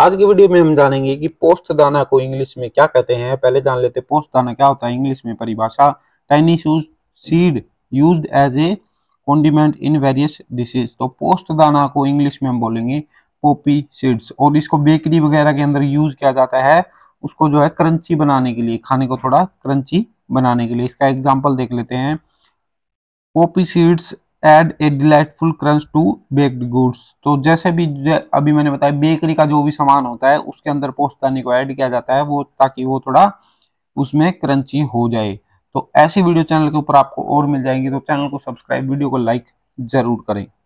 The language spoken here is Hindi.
आज की वीडियो में हम जानेंगे कि पोस्त दाना को इंग्लिश में क्या कहते हैं पहले जान लेते हैं पोस्त दाना क्या होता है इंग्लिश में परिभाषा tiny shoes seed use as a condiment in various dishes तो पोस्ट दाना को इंग्लिश में हम बोलेंगे पोपी सीड्स और इसको बेकरी वगैरह के अंदर यूज किया जाता है उसको जो है क्रंची बनाने के लिए खाने को थोड़ा क्रंची बनाने के लिए इसका एग्जाम्पल देख लेते हैं poppy seeds add a delightful crunch to baked goods तो जैसे भी अभी मैंने बताया बेकरी का जो भी सामान होता है उसके अंदर पोस्तानी को ऐड किया जाता है वो ताकि वो थोड़ा उसमें क्रंची हो जाए तो ऐसी वीडियो चैनल के ऊपर आपको और मिल जाएंगी तो चैनल को सब्सक्राइब वीडियो को लाइक ज़रूर करें